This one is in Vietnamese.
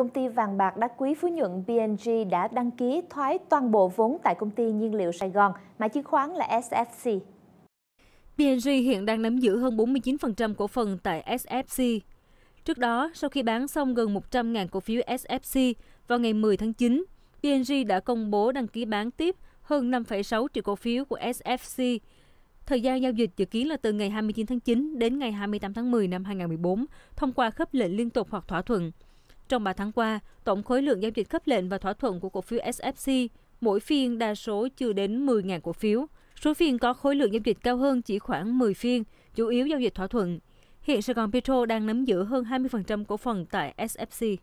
công ty vàng bạc đá quý Phú Nhuận bng đã đăng ký thoái toàn bộ vốn tại công ty nhiên liệu Sài Gòn, mã chứng khoán là SFC. bng hiện đang nắm giữ hơn 49% cổ phần tại SFC. Trước đó, sau khi bán xong gần 100.000 cổ phiếu SFC vào ngày 10 tháng 9, bng đã công bố đăng ký bán tiếp hơn 5,6 triệu cổ phiếu của SFC. Thời gian giao dịch dự kiến là từ ngày 29 tháng 9 đến ngày 28 tháng 10 năm 2014 thông qua khớp lệnh liên tục hoặc thỏa thuận. Trong 3 tháng qua, tổng khối lượng giao dịch khớp lệnh và thỏa thuận của cổ phiếu SFC mỗi phiên đa số chưa đến 10.000 cổ phiếu. Số phiên có khối lượng giao dịch cao hơn chỉ khoảng 10 phiên, chủ yếu giao dịch thỏa thuận. Hiện Sài Gòn Petro đang nắm giữ hơn 20% cổ phần tại SFC.